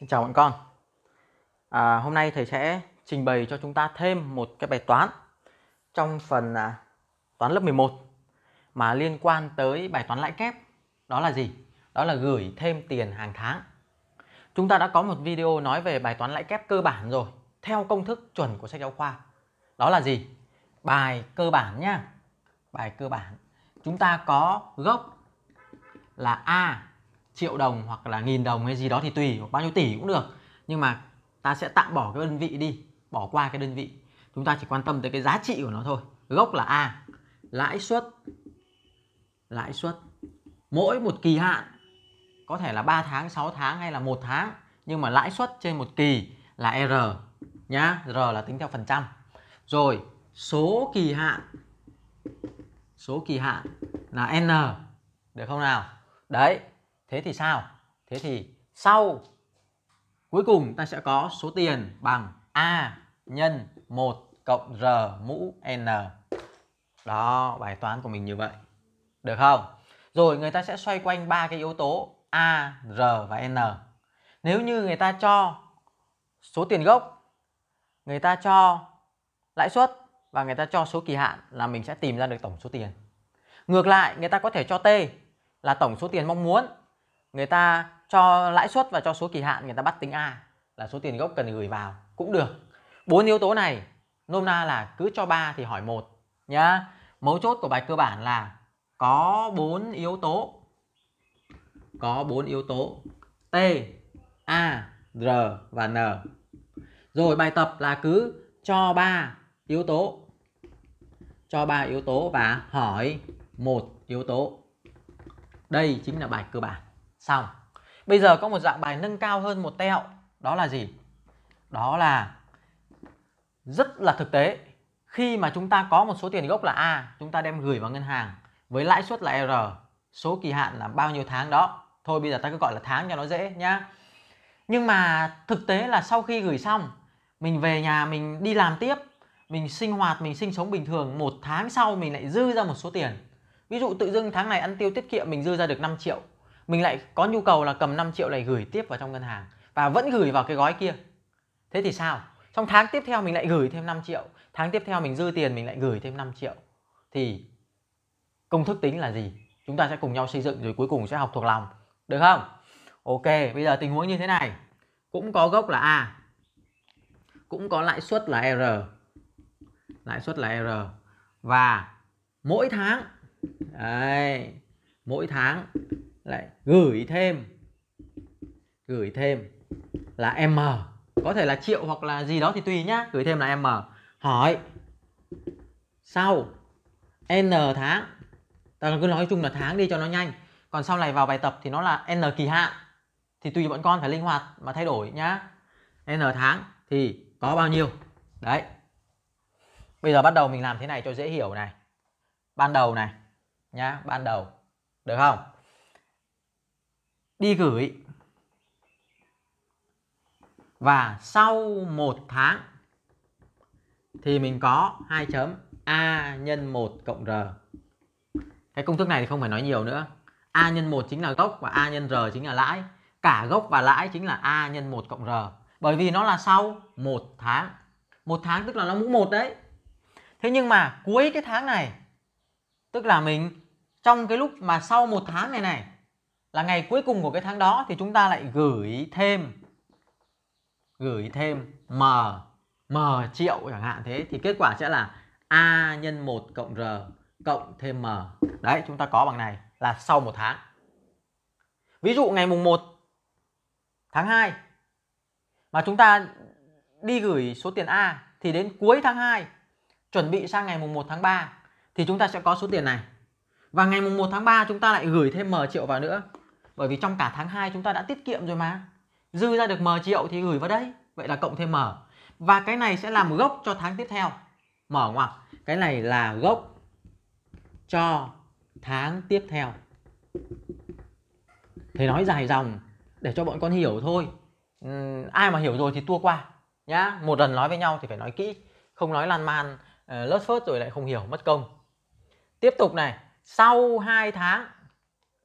Xin chào bọn con à, Hôm nay thầy sẽ trình bày cho chúng ta thêm một cái bài toán trong phần à, toán lớp 11 mà liên quan tới bài toán lãi kép đó là gì? Đó là gửi thêm tiền hàng tháng Chúng ta đã có một video nói về bài toán lãi kép cơ bản rồi theo công thức chuẩn của sách giáo khoa đó là gì? Bài cơ bản nhá bài cơ bản chúng ta có gốc là A triệu đồng hoặc là nghìn đồng hay gì đó thì tùy bao nhiêu tỷ cũng được nhưng mà ta sẽ tạm bỏ cái đơn vị đi bỏ qua cái đơn vị chúng ta chỉ quan tâm tới cái giá trị của nó thôi gốc là a lãi suất lãi suất mỗi một kỳ hạn có thể là 3 tháng 6 tháng hay là một tháng nhưng mà lãi suất trên một kỳ là r nhá r là tính theo phần trăm rồi số kỳ hạn số kỳ hạn là n được không nào đấy Thế thì sao? Thế thì sau cuối cùng ta sẽ có số tiền bằng A nhân 1 cộng R mũ N. Đó, bài toán của mình như vậy. Được không? Rồi người ta sẽ xoay quanh ba cái yếu tố A, R và N. Nếu như người ta cho số tiền gốc, người ta cho lãi suất và người ta cho số kỳ hạn là mình sẽ tìm ra được tổng số tiền. Ngược lại, người ta có thể cho T là tổng số tiền mong muốn người ta cho lãi suất và cho số kỳ hạn người ta bắt tính A là số tiền gốc cần gửi vào cũng được. Bốn yếu tố này nôm na là cứ cho 3 thì hỏi một nhá. Mấu chốt của bài cơ bản là có bốn yếu tố. Có bốn yếu tố T, A, R và N. Rồi bài tập là cứ cho 3 yếu tố cho ba yếu tố và hỏi một yếu tố. Đây chính là bài cơ bản. Xong. Bây giờ có một dạng bài nâng cao hơn một tẹo. Đó là gì? Đó là rất là thực tế. Khi mà chúng ta có một số tiền gốc là A, chúng ta đem gửi vào ngân hàng với lãi suất là R, số kỳ hạn là bao nhiêu tháng đó. Thôi bây giờ ta cứ gọi là tháng cho nó dễ nhá. Nhưng mà thực tế là sau khi gửi xong, mình về nhà mình đi làm tiếp, mình sinh hoạt, mình sinh sống bình thường, một tháng sau mình lại dư ra một số tiền. Ví dụ tự dưng tháng này ăn tiêu tiết kiệm mình dư ra được 5 triệu mình lại có nhu cầu là cầm 5 triệu này gửi tiếp vào trong ngân hàng và vẫn gửi vào cái gói kia thế thì sao trong tháng tiếp theo mình lại gửi thêm 5 triệu tháng tiếp theo mình dư tiền mình lại gửi thêm 5 triệu thì công thức tính là gì chúng ta sẽ cùng nhau xây dựng rồi cuối cùng sẽ học thuộc lòng được không ok bây giờ tình huống như thế này cũng có gốc là a cũng có lãi suất là r lãi suất là r và mỗi tháng đấy, mỗi tháng lại gửi thêm gửi thêm là m có thể là triệu hoặc là gì đó thì tùy nhá gửi thêm là m hỏi sau n tháng ta cứ nói chung là tháng đi cho nó nhanh còn sau này vào bài tập thì nó là n kỳ hạn thì tùy bọn con phải linh hoạt mà thay đổi nhá n tháng thì có bao nhiêu đấy bây giờ bắt đầu mình làm thế này cho dễ hiểu này ban đầu này nhá ban đầu được không đi gửi và sau một tháng thì mình có hai chấm A nhân 1 cộng R. Cái công thức này thì không phải nói nhiều nữa. A nhân 1 chính là gốc và A nhân R chính là lãi. Cả gốc và lãi chính là A nhân 1 cộng R. Bởi vì nó là sau một tháng. một tháng tức là nó mũ một đấy. Thế nhưng mà cuối cái tháng này tức là mình trong cái lúc mà sau một tháng này này là ngày cuối cùng của cái tháng đó thì chúng ta lại gửi thêm gửi thêm m m triệu chẳng hạn thế thì kết quả sẽ là a nhân 1 cộng r cộng thêm m. Đấy, chúng ta có bằng này là sau một tháng. Ví dụ ngày mùng 1 tháng 2 mà chúng ta đi gửi số tiền A thì đến cuối tháng 2 chuẩn bị sang ngày mùng 1 tháng 3 thì chúng ta sẽ có số tiền này. Và ngày mùng 1 tháng 3 chúng ta lại gửi thêm M triệu vào nữa bởi vì trong cả tháng 2 chúng ta đã tiết kiệm rồi mà dư ra được m triệu thì gửi vào đây vậy là cộng thêm m và cái này sẽ làm gốc cho tháng tiếp theo mở ngoặc cái này là gốc cho tháng tiếp theo thầy nói dài dòng để cho bọn con hiểu thôi uhm, ai mà hiểu rồi thì tua qua nhá một lần nói với nhau thì phải nói kỹ không nói lan man uh, lớt phớt rồi lại không hiểu mất công tiếp tục này sau 2 tháng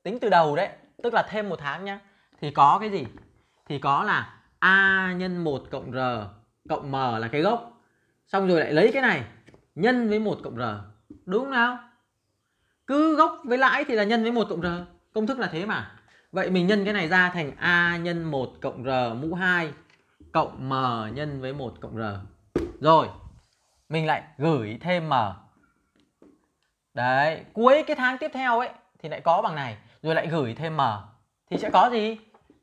tính từ đầu đấy tức là thêm một tháng nhá thì có cái gì thì có là a nhân 1 cộng r cộng m là cái gốc xong rồi lại lấy cái này nhân với 1 cộng r đúng không nào cứ gốc với lãi thì là nhân với 1 cộng r công thức là thế mà vậy mình nhân cái này ra thành a nhân 1 cộng r mũ 2 cộng m nhân với 1 cộng r rồi mình lại gửi thêm m đấy cuối cái tháng tiếp theo ấy thì lại có bằng này rồi lại gửi thêm m thì sẽ có gì?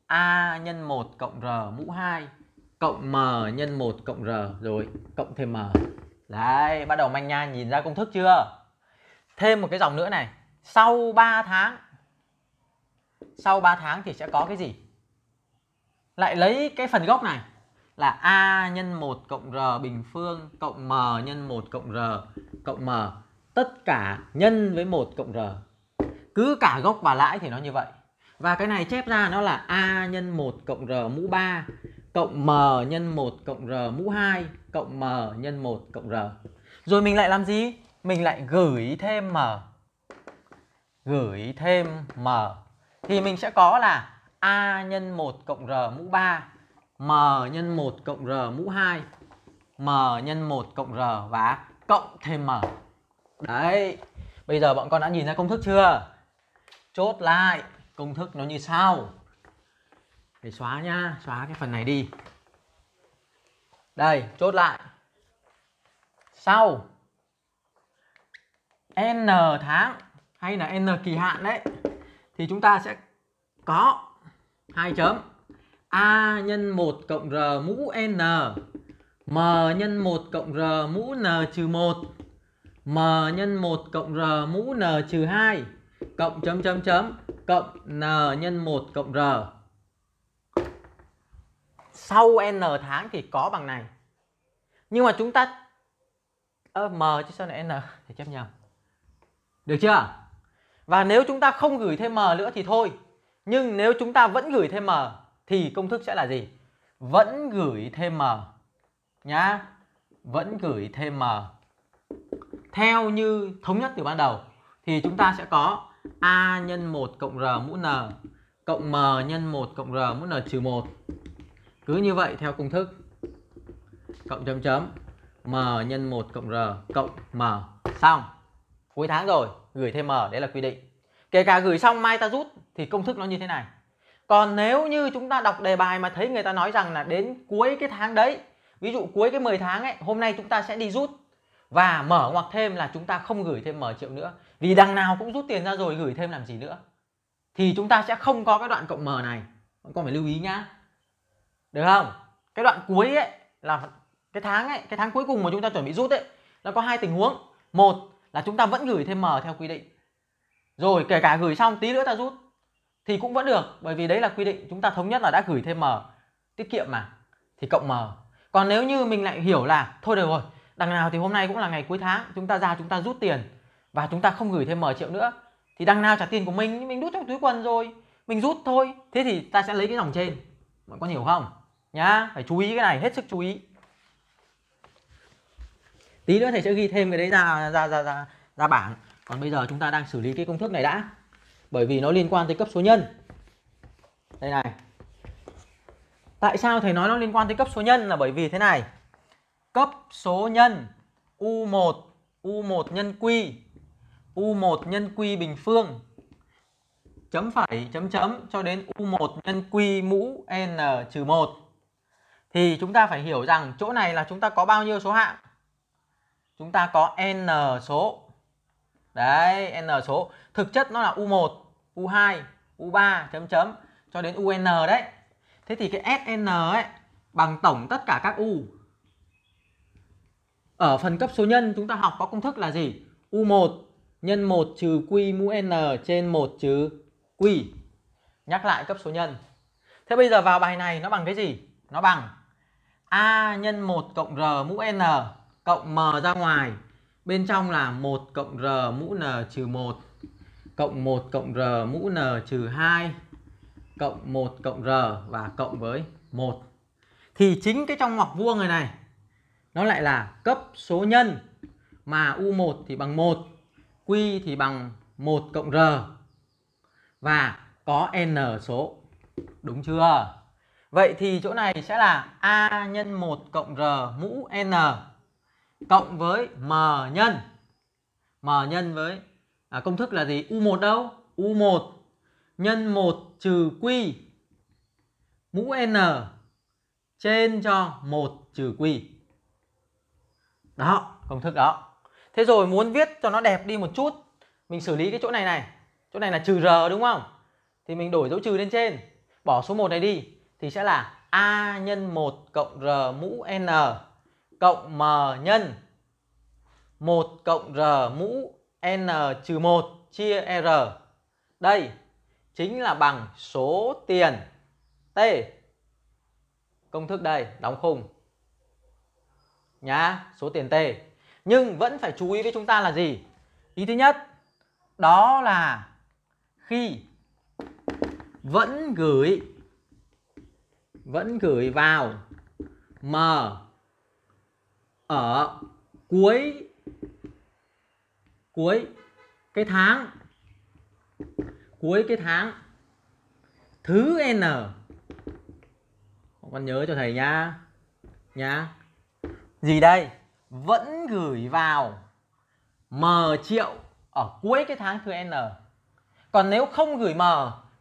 a nhân 1 cộng r mũ 2 cộng m nhân 1 cộng r rồi cộng thêm m. Đấy, bắt đầu manh nha nhìn ra công thức chưa? Thêm một cái dòng nữa này, sau 3 tháng sau 3 tháng thì sẽ có cái gì? Lại lấy cái phần gốc này là a nhân 1 cộng r bình phương cộng m nhân 1 cộng r cộng m tất cả nhân với 1 cộng r cứ cả gốc và lãi thì nó như vậy và cái này chép ra nó là a nhân 1 cộng r mũ 3 cộng m nhân 1 cộng r mũ 2 cộng m nhân 1 cộng r. Rồi mình lại làm gì? Mình lại gửi thêm m. Gửi thêm m. Thì mình sẽ có là a nhân 1 cộng r mũ 3 m nhân 1 cộng r mũ 2 m nhân 1 cộng r và cộng thêm m. Đấy. Bây giờ bọn con đã nhìn ra công thức chưa? chốt lại công thức nó như sau để xóa nha xóa cái phần này đi đây chốt lại sau n tháng hay là n kỳ hạn đấy thì chúng ta sẽ có hai chấm a nhân 1 cộng r mũ n m nhân 1 cộng r mũ n trừ 1 m nhân 1 cộng r mũ n trừ 2 cộng chấm chấm chấm cộng n nhân 1 cộng r. Sau n tháng thì có bằng này. Nhưng mà chúng ta ơ m chứ sao lại n thì chấp nhầm. Được chưa? Và nếu chúng ta không gửi thêm m nữa thì thôi. Nhưng nếu chúng ta vẫn gửi thêm m thì công thức sẽ là gì? Vẫn gửi thêm m nhá. Vẫn gửi thêm m. Theo như thống nhất từ ban đầu thì chúng ta sẽ có A nhân 1 cộng R mũ N cộng M nhân 1 cộng R mũ N trừ 1. Cứ như vậy theo công thức. Cộng chấm chấm M nhân 1 cộng R cộng M. Xong. Cuối tháng rồi, gửi thêm M, đấy là quy định. Kể cả gửi xong mai ta rút thì công thức nó như thế này. Còn nếu như chúng ta đọc đề bài mà thấy người ta nói rằng là đến cuối cái tháng đấy, ví dụ cuối cái 10 tháng ấy, hôm nay chúng ta sẽ đi rút và mở ngoặc thêm là chúng ta không gửi thêm M triệu nữa vì đằng nào cũng rút tiền ra rồi gửi thêm làm gì nữa thì chúng ta sẽ không có cái đoạn cộng m này con phải lưu ý nhá được không cái đoạn cuối ấy là cái tháng ấy cái tháng cuối cùng mà chúng ta chuẩn bị rút ấy nó có hai tình huống một là chúng ta vẫn gửi thêm m theo quy định rồi kể cả gửi xong tí nữa ta rút thì cũng vẫn được bởi vì đấy là quy định chúng ta thống nhất là đã gửi thêm m tiết kiệm mà thì cộng m còn nếu như mình lại hiểu là thôi được rồi đằng nào thì hôm nay cũng là ngày cuối tháng chúng ta ra chúng ta rút tiền và chúng ta không gửi thêm 10 triệu nữa thì đằng nào trả tiền của mình mình đút trong túi quần rồi mình rút thôi thế thì ta sẽ lấy cái dòng trên mọi con hiểu không nhá phải chú ý cái này hết sức chú ý tí nữa thầy sẽ ghi thêm cái đấy ra ra ra ra ra bảng còn bây giờ chúng ta đang xử lý cái công thức này đã bởi vì nó liên quan tới cấp số nhân đây này tại sao thầy nói nó liên quan tới cấp số nhân là bởi vì thế này cấp số nhân u1 u1 nhân q U1 nhân Q bình phương chấm phẩy chấm chấm cho đến U1 nhân Q mũ N trừ 1 thì chúng ta phải hiểu rằng chỗ này là chúng ta có bao nhiêu số hạng chúng ta có N số đấy N số thực chất nó là U1 U2 U3 chấm chấm cho đến UN đấy thế thì cái SN ấy bằng tổng tất cả các U ở phần cấp số nhân chúng ta học có công thức là gì U1 nhân 1 trừ Q mũ N trên 1 trừ Q. Nhắc lại cấp số nhân. Thế bây giờ vào bài này nó bằng cái gì? Nó bằng A nhân 1 cộng R mũ N cộng M ra ngoài. Bên trong là 1 cộng R mũ N trừ 1 cộng 1 cộng R mũ N trừ 2 cộng 1 cộng R và cộng với 1. Thì chính cái trong ngoặc vuông này này nó lại là cấp số nhân mà U1 thì bằng 1 Q thì bằng 1 cộng R và có N số. Đúng chưa? Vậy thì chỗ này sẽ là A nhân 1 cộng R mũ N cộng với M nhân. M nhân với à, công thức là gì? U1 đâu? U1 nhân 1 trừ Q mũ N trên cho 1 trừ Q. Đó, công thức đó thế rồi muốn viết cho nó đẹp đi một chút mình xử lý cái chỗ này này chỗ này là trừ r đúng không thì mình đổi dấu trừ lên trên bỏ số 1 này đi thì sẽ là a nhân 1 cộng r mũ n cộng m nhân 1 cộng r mũ n trừ 1 chia r đây chính là bằng số tiền t công thức đây đóng khung nhá số tiền t nhưng vẫn phải chú ý với chúng ta là gì ý thứ nhất đó là khi vẫn gửi vẫn gửi vào m ở cuối cuối cái tháng cuối cái tháng thứ n con nhớ cho thầy nhá nhá gì đây vẫn gửi vào M triệu ở cuối cái tháng thứ N. Còn nếu không gửi M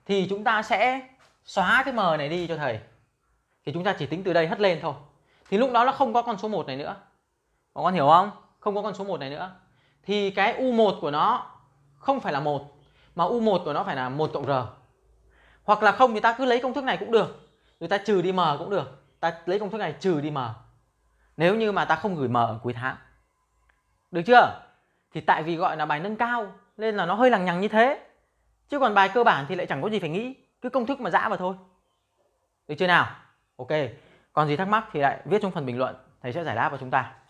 thì chúng ta sẽ xóa cái M này đi cho thầy. Thì chúng ta chỉ tính từ đây hất lên thôi. Thì lúc đó nó không có con số 1 này nữa. Mọi con hiểu không? Không có con số 1 này nữa. Thì cái U1 của nó không phải là 1 mà U1 của nó phải là 1 cộng R. Hoặc là không thì ta cứ lấy công thức này cũng được. Người ta trừ đi M cũng được. Ta lấy công thức này trừ đi M nếu như mà ta không gửi mở ở cuối tháng được chưa thì tại vì gọi là bài nâng cao nên là nó hơi lằng nhằng như thế chứ còn bài cơ bản thì lại chẳng có gì phải nghĩ cứ công thức mà dã vào thôi được chưa nào ok còn gì thắc mắc thì lại viết trong phần bình luận thầy sẽ giải đáp cho chúng ta